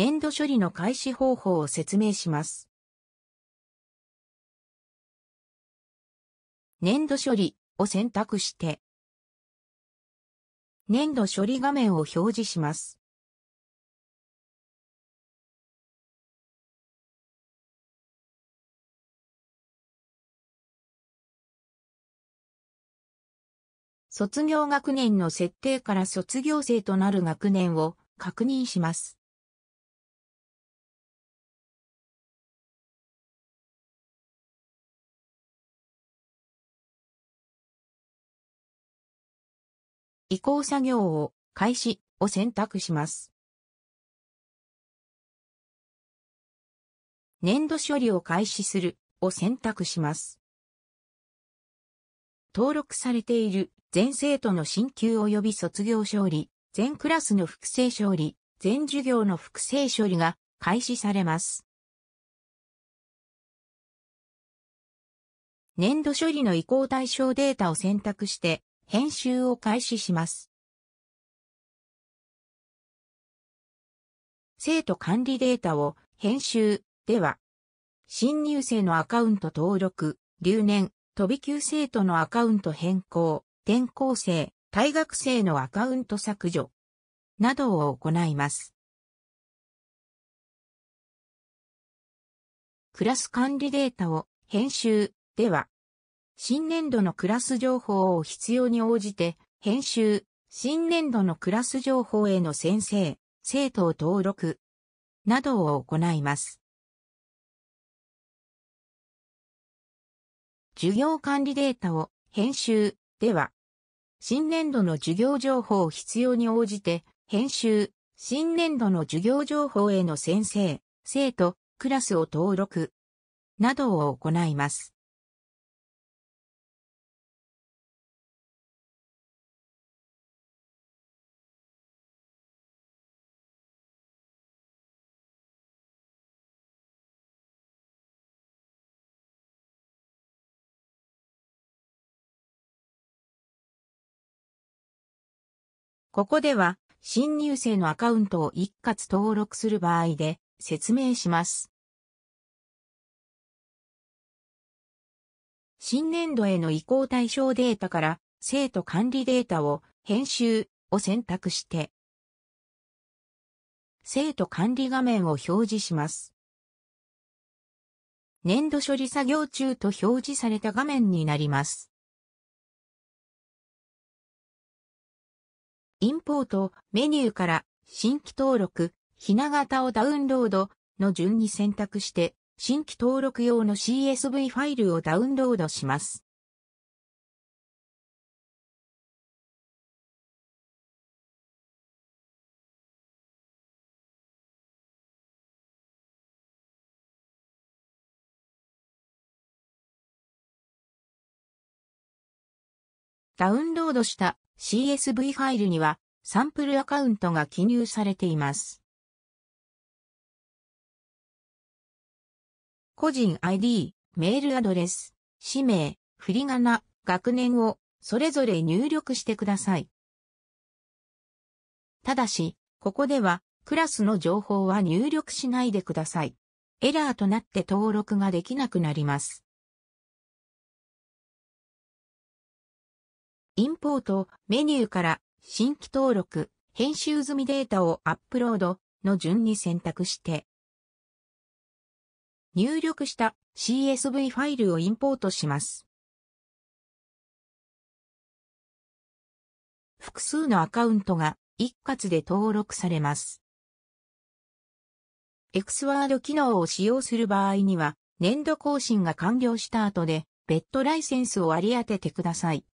粘土処理の開始方法を説明します。粘土処理を選択して、粘土処理画面を表示します。卒業学年の設定から卒業生となる学年を確認します。移行作業を開始を選択します。粘土処理を開始するを選択します。登録されている全生徒の進級及び卒業勝利、全クラスの複製勝利、全授業の複製処理が開始されます。年度処理の移行対象データを選択して、編集を開始します。生徒管理データを編集では、新入生のアカウント登録、留年、飛び級生徒のアカウント変更、転校生、退学生のアカウント削除などを行います。クラス管理データを編集では、新年度のクラス情報を必要に応じて、編集、新年度のクラス情報への先生、生徒を登録、などを行います。授業管理データを編集では、新年度の授業情報を必要に応じて、編集、新年度の授業情報への先生、生徒、クラスを登録、などを行います。ここでは、新入生のアカウントを一括登録する場合で説明します。新年度への移行対象データから生徒管理データを編集を選択して、生徒管理画面を表示します。年度処理作業中と表示された画面になります。インポート、メニューから、新規登録、ひな型をダウンロードの順に選択して、新規登録用の CSV ファイルをダウンロードします。ダウンロードした CSV ファイルにはサンプルアカウントが記入されています。個人 ID、メールアドレス、氏名、振り仮名、学年をそれぞれ入力してください。ただし、ここではクラスの情報は入力しないでください。エラーとなって登録ができなくなります。インポート、メニューから、新規登録、編集済みデータをアップロードの順に選択して、入力した CSV ファイルをインポートします。複数のアカウントが一括で登録されます。XWord 機能を使用する場合には、年度更新が完了した後で、別途ライセンスを割り当ててください。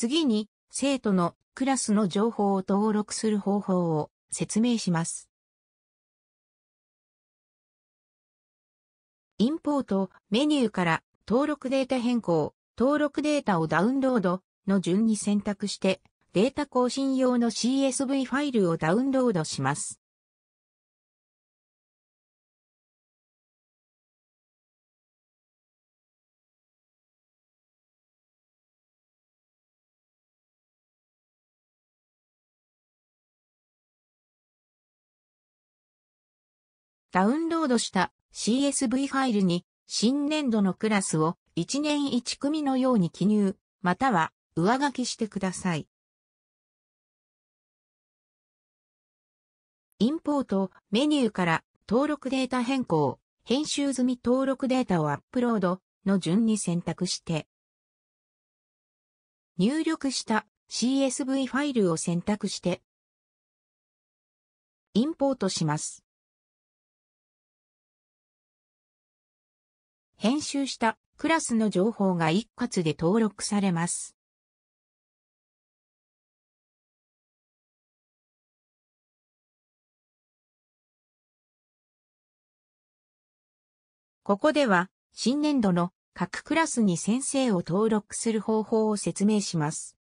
次に、生徒のクラスの情報を登録する方法を説明します。インポートメニューから登録データ変更、登録データをダウンロードの順に選択してデータ更新用の CSV ファイルをダウンロードします。ダウンロードした CSV ファイルに新年度のクラスを1年1組のように記入、または上書きしてください。インポートメニューから登録データ変更、編集済み登録データをアップロードの順に選択して、入力した CSV ファイルを選択して、インポートします。編集したクラスの情報が一括で登録されます。ここでは、新年度の各クラスに先生を登録する方法を説明します。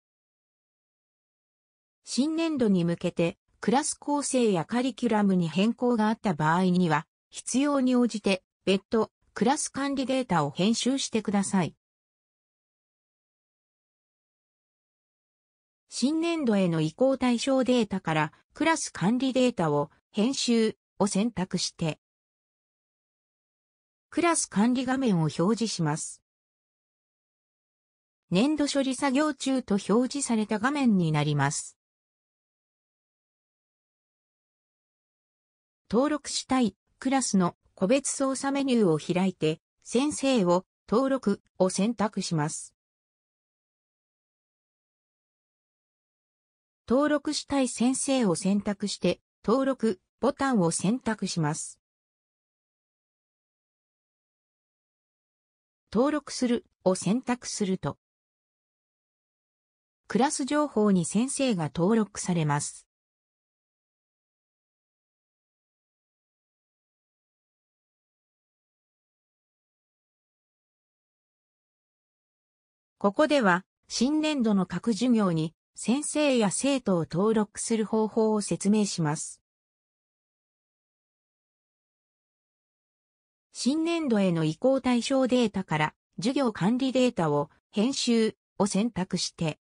新年度に向けて、クラス構成やカリキュラムに変更があった場合には、必要に応じて、別途クラス管理データを編集してください。新年度への移行対象データからクラス管理データを編集を選択して、クラス管理画面を表示します。年度処理作業中と表示された画面になります。登録したいクラスの個別操作メニューを開いて、先生を登録を選択します。登録したい先生を選択して、登録ボタンを選択します。登録するを選択すると、クラス情報に先生が登録されます。ここでは、新年度の各授業に、先生や生徒を登録する方法を説明します。新年度への移行対象データから、授業管理データを編集を選択して、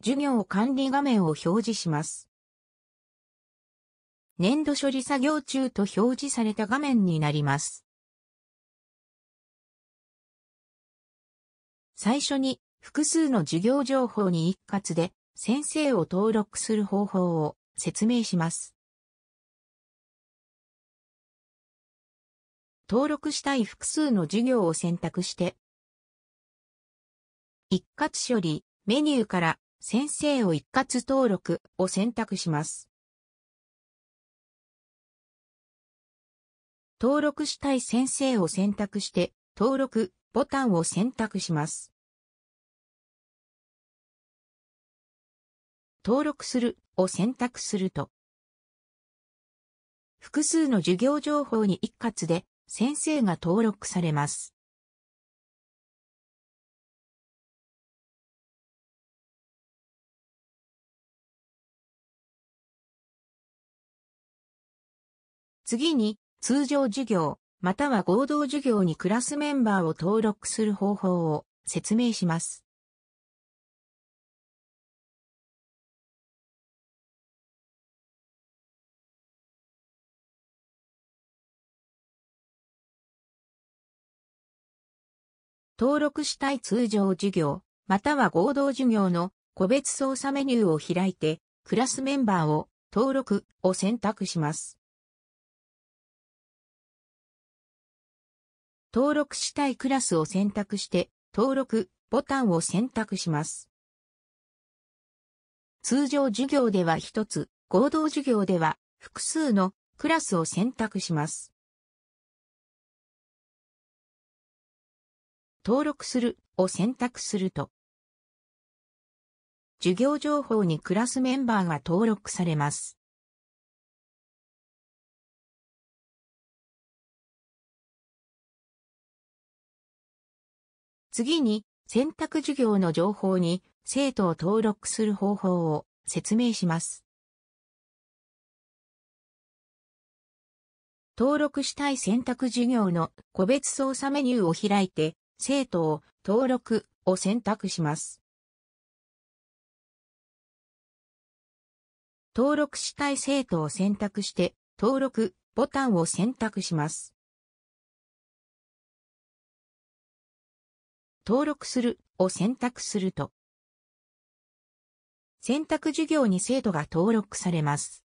授業管理画面を表示します。年度処理作業中と表示された画面になります。最初に複数の授業情報に一括で先生を登録する方法を説明します。登録したい複数の授業を選択して、一括処理メニューから先生を一括登録を選択します。登録したい先生を選択して、登録ボタンを選択します。登録するを選択すると、複数の授業情報に一括で先生が登録されます。次に通常授業、または合同授業にクラスメンバーを登録する方法を説明します。登録したい通常授業、または合同授業の個別操作メニューを開いて、クラスメンバーを登録を選択します。登録したいクラスを選択して、登録ボタンを選択します。通常授業では一つ、合同授業では複数のクラスを選択します。登録するを選択すると、授業情報にクラスメンバーが登録されます。次に、選択授業の情報に生徒を登録する方法を説明します。登録したい選択授業の個別操作メニューを開いて、生徒を登録を選択します。登録したい生徒を選択して、登録ボタンを選択します。登録するを選択すると、選択授業に生徒が登録されます。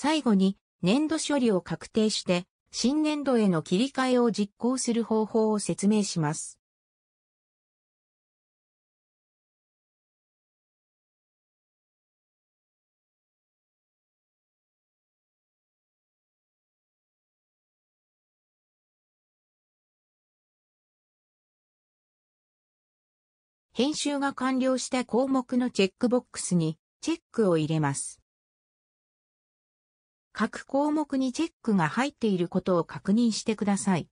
最後に年度処理を確定して、新年度への切り替えを実行する方法を説明します。編集が完了した項目のチェックボックスにチェックを入れます。各項目にチェックが入っていることを確認してください。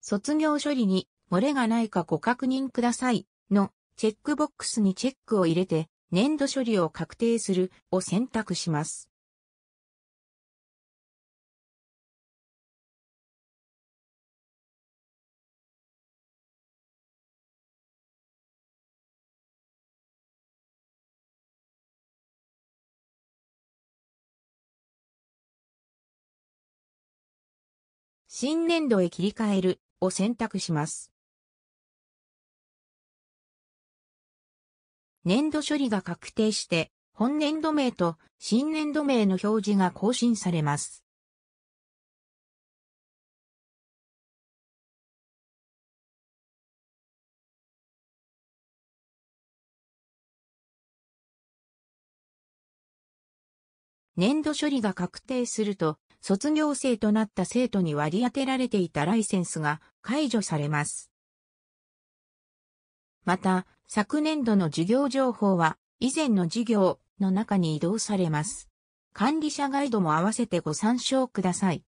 卒業処理に漏れがないかご確認くださいのチェックボックスにチェックを入れて年度処理を確定するを選択します。新年度へ切り替えるを選択します。年度処理が確定して、本年度名と新年度名の表示が更新されます。年度処理が確定すると、卒業生となった生徒に割り当てられていたライセンスが解除されます。また、昨年度の授業情報は、以前の授業の中に移動されます。管理者ガイドも合わせてご参照ください。